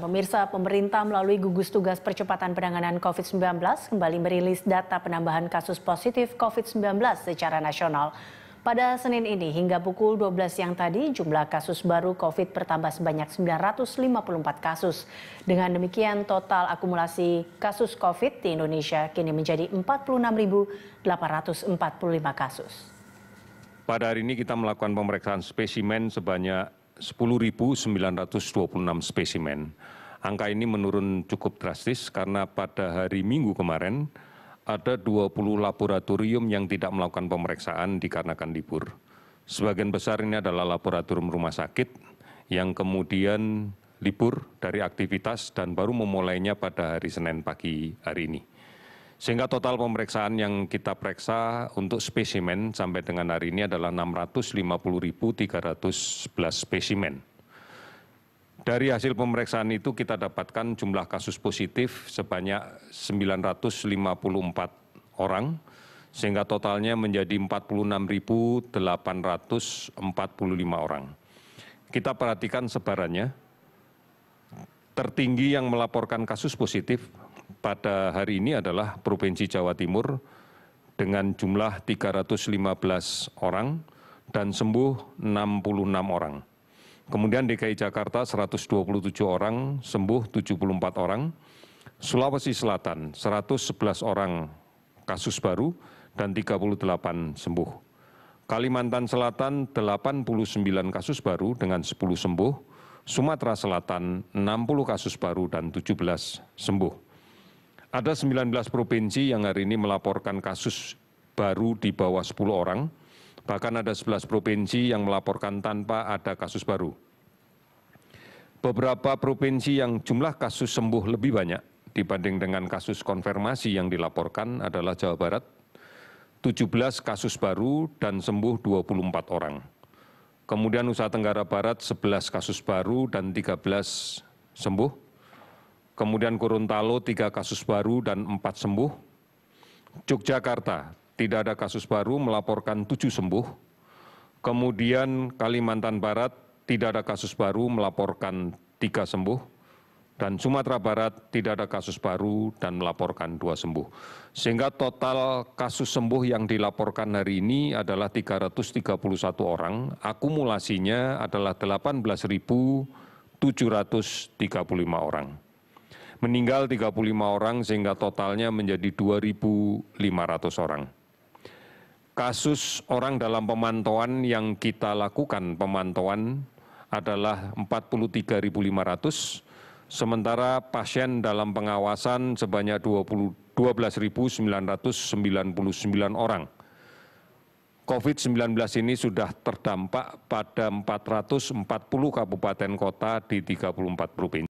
Pemirsa, pemerintah melalui gugus tugas percepatan penanganan COVID-19 kembali merilis data penambahan kasus positif COVID-19 secara nasional. Pada Senin ini hingga pukul 12 siang tadi jumlah kasus baru COVID bertambah sebanyak 954 kasus. Dengan demikian total akumulasi kasus COVID di Indonesia kini menjadi 46.845 kasus. Pada hari ini kita melakukan pemeriksaan spesimen sebanyak 10.926 spesimen. Angka ini menurun cukup drastis karena pada hari Minggu kemarin ada 20 laboratorium yang tidak melakukan pemeriksaan dikarenakan libur. Sebagian besar ini adalah laboratorium rumah sakit yang kemudian libur dari aktivitas dan baru memulainya pada hari Senin pagi hari ini sehingga total pemeriksaan yang kita periksa untuk spesimen sampai dengan hari ini adalah 650.311 spesimen. Dari hasil pemeriksaan itu kita dapatkan jumlah kasus positif sebanyak 954 orang, sehingga totalnya menjadi 46.845 orang. Kita perhatikan sebarannya, tertinggi yang melaporkan kasus positif pada hari ini adalah Provinsi Jawa Timur dengan jumlah 315 orang dan sembuh 66 orang. Kemudian DKI Jakarta 127 orang, sembuh 74 orang. Sulawesi Selatan 111 orang kasus baru dan 38 sembuh. Kalimantan Selatan 89 kasus baru dengan 10 sembuh. Sumatera Selatan 60 kasus baru dan 17 sembuh ada sembilan belas provinsi yang hari ini melaporkan kasus baru di bawah sepuluh orang, bahkan ada sebelas provinsi yang melaporkan tanpa ada kasus baru. Beberapa provinsi yang jumlah kasus sembuh lebih banyak dibanding dengan kasus konfirmasi yang dilaporkan adalah Jawa Barat, 17 kasus baru dan sembuh 24 orang. Kemudian Nusa Tenggara Barat 11 kasus baru dan 13 sembuh kemudian gorontalo tiga kasus baru dan empat sembuh, Yogyakarta tidak ada kasus baru melaporkan tujuh sembuh, kemudian Kalimantan Barat tidak ada kasus baru melaporkan tiga sembuh, dan Sumatera Barat tidak ada kasus baru dan melaporkan dua sembuh. Sehingga total kasus sembuh yang dilaporkan hari ini adalah 331 orang, akumulasinya adalah 18.735 orang meninggal 35 orang sehingga totalnya menjadi 2.500 orang. Kasus orang dalam pemantauan yang kita lakukan pemantauan adalah 43.500, sementara pasien dalam pengawasan sebanyak 12.999 orang. COVID-19 ini sudah terdampak pada 440 kabupaten kota di 34 provinsi.